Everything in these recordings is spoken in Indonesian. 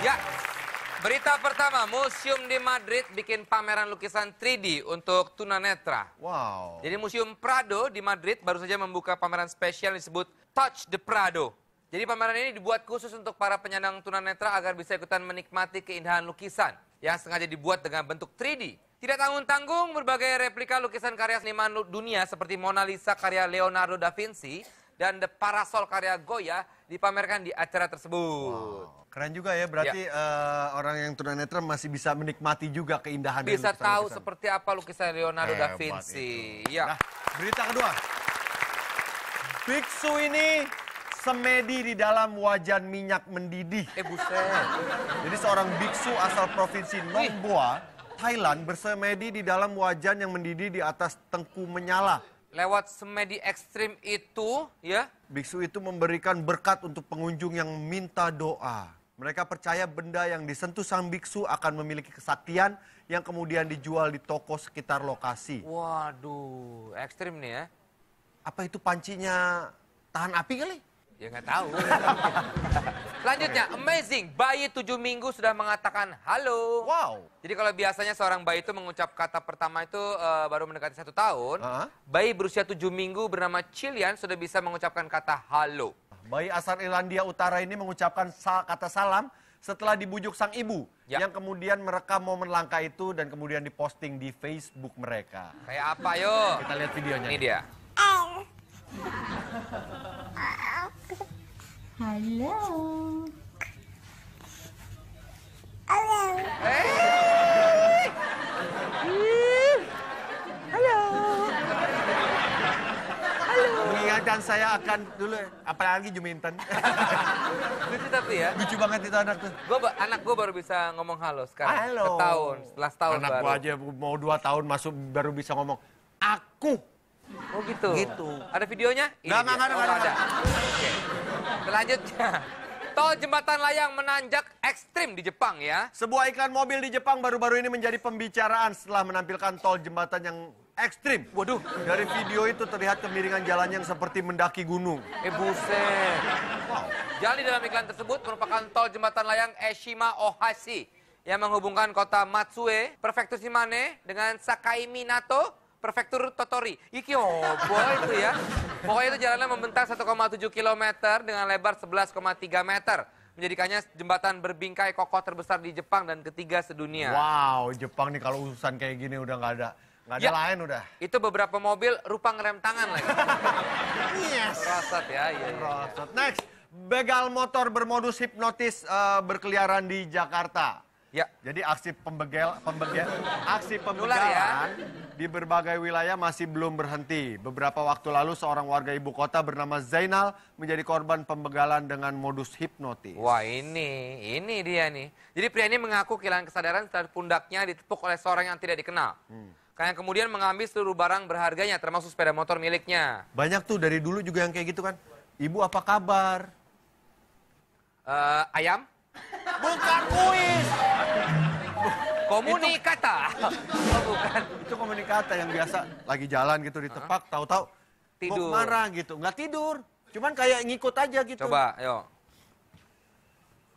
Ya, berita pertama, museum di Madrid bikin pameran lukisan 3D untuk tunanetra. Wow. Jadi museum Prado di Madrid baru saja membuka pameran spesial disebut Touch the Prado. Jadi pameran ini dibuat khusus untuk para penyandang tunanetra agar bisa ikutan menikmati keindahan lukisan yang sengaja dibuat dengan bentuk 3D. Tidak tanggung-tanggung berbagai replika lukisan karya seniman dunia seperti Mona Lisa karya Leonardo da Vinci dan The Parasol karya Goya dipamerkan di acara tersebut. Wow. Keren juga ya, berarti ya. Uh, orang yang tunanetra masih bisa menikmati juga keindahan bisa lukisan -lukisan. tahu seperti apa lukisan Leonardo Hebat da Vinci. Ya. Nah, berita kedua. Biksu ini semedi di dalam wajan minyak mendidih. Eh buset. Jadi seorang biksu asal provinsi Nongboa, Thailand bersemedi di dalam wajan yang mendidih di atas tengku menyala lewat semedi ekstrim itu ya. Biksu itu memberikan berkat untuk pengunjung yang minta doa. Mereka percaya benda yang disentuh sang biksu akan memiliki kesaktian yang kemudian dijual di toko sekitar lokasi. Waduh, ekstrim nih ya. Apa itu pancinya tahan api kali? Ya nggak tahu. Selanjutnya, okay. amazing. Bayi tujuh minggu sudah mengatakan halo. Wow. Jadi kalau biasanya seorang bayi itu mengucap kata pertama itu uh, baru mendekati satu tahun, uh -huh. bayi berusia tujuh minggu bernama Cilian sudah bisa mengucapkan kata halo. Bayi asal Irlandia Utara ini mengucapkan sal kata salam setelah dibujuk sang ibu ya. yang kemudian merekam momen langka itu dan kemudian diposting di Facebook mereka. Kayak apa yo? Kita lihat videonya. Ini nih. dia. Halo. Halo. Hey. Halo. Halo. Penglihatan saya akan dulu, apalagi Juminten. Lucu tapi ya. Lucu banget itu anak tuh. anak gue baru bisa ngomong halo sekarang. Halo. Setahun, setelah setahun anak baru. Anak aja mau dua tahun masuk baru bisa ngomong aku. Oh gitu. Gitu. Ada videonya? Gak, gak, gak, gak, oh, gak. Oke. Selanjutnya, tol jembatan layang menanjak ekstrim di Jepang ya. Sebuah iklan mobil di Jepang baru-baru ini menjadi pembicaraan setelah menampilkan tol jembatan yang ekstrim. Waduh. Dari video itu terlihat kemiringan jalan yang seperti mendaki gunung. Eh buset. Wow. Jalan dalam iklan tersebut merupakan tol jembatan layang Eshima Ohashi yang menghubungkan kota Matsue, Prefektur Shimane dengan Sakai Minato, Prefektur Totori. Iki boy itu ya. Pokoknya itu jalannya membentang 1,7 km dengan lebar 11,3 meter. Menjadikannya jembatan berbingkai kokoh terbesar di Jepang dan ketiga sedunia. Wow, Jepang nih kalau urusan kayak gini udah nggak ada nggak ada ya, lain udah. Itu beberapa mobil rupa ngerem tangan lagi. yes. Rosot ya, iya. iya. Rosot. Next, begal motor bermodus hipnotis uh, berkeliaran di Jakarta. Ya. Jadi aksi pembegal pembegel, aksi ya. pembegalan ya. di berbagai wilayah masih belum berhenti. Beberapa waktu lalu seorang warga ibu kota bernama Zainal menjadi korban pembegalan dengan modus hipnotis. Wah ini, ini dia nih. Jadi pria ini mengaku kehilangan kesadaran setelah pundaknya ditepuk oleh seorang yang tidak dikenal. Hmm. Karena kemudian mengambil seluruh barang berharganya termasuk sepeda motor miliknya. Banyak tuh dari dulu juga yang kayak gitu kan. Ibu apa kabar? Uh, ayam? Bukan kuis. Komunikata. Itu, oh, bukan. Itu komunikata yang biasa lagi jalan gitu di ditepak, tahu-tahu tidur. Mau marah gitu, nggak tidur. Cuman kayak ngikut aja gitu. Coba, ayo.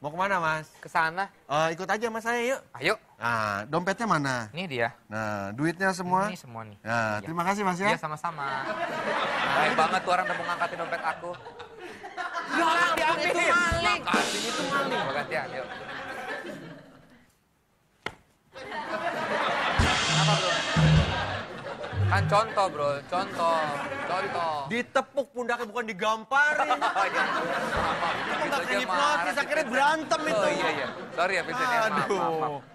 Mau kemana mas? Ke sana. Uh, ikut aja mas saya yuk. Ayo. Nah, dompetnya mana? Ini dia. Nah, duitnya semua. Ini semua nih. Nah, iya. terima kasih mas ya. Iya sama-sama. Baik banget tuh orang udah mau dompet aku. Ya, diambil. Itu maling. Makasih itu maling. Makasih, yuk. Kan contoh bro, contoh, contoh. Ditepuk pundaknya bukan digamparin. oh, Itu nggak kena hipnotis, akhirnya gitu kan? berantem itu. Oh iya iya, sorry ya Vincent ya, maaf, maaf, maaf.